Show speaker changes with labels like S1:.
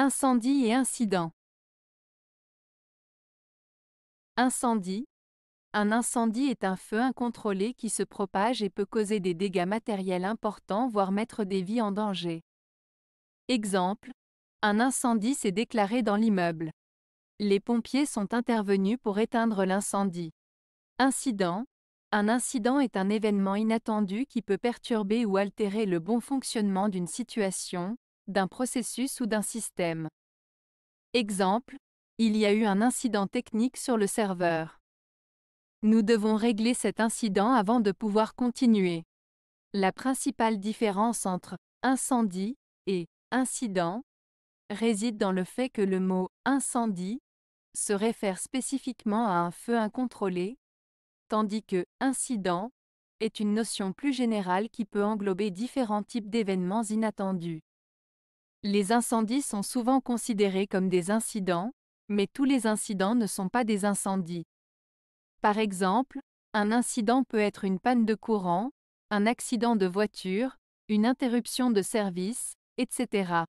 S1: Incendie et incident.
S2: Incendie. Un incendie est un feu incontrôlé qui se propage et peut causer des dégâts matériels importants voire mettre des vies en danger. Exemple. Un incendie s'est déclaré dans l'immeuble. Les pompiers sont intervenus pour éteindre l'incendie. Incident. Un incident est un événement inattendu qui peut perturber ou altérer le bon fonctionnement d'une situation, d'un processus ou d'un système. Exemple, il y a eu un incident technique sur le serveur. Nous devons régler cet incident avant de pouvoir continuer. La principale différence entre incendie et incident réside dans le fait que le mot incendie se réfère spécifiquement à un feu incontrôlé, tandis que incident est une notion plus générale qui peut englober différents types d'événements inattendus. Les incendies sont souvent considérés comme des incidents, mais tous les incidents ne sont pas des incendies. Par exemple, un incident peut être une panne de courant, un accident de voiture, une interruption de service, etc.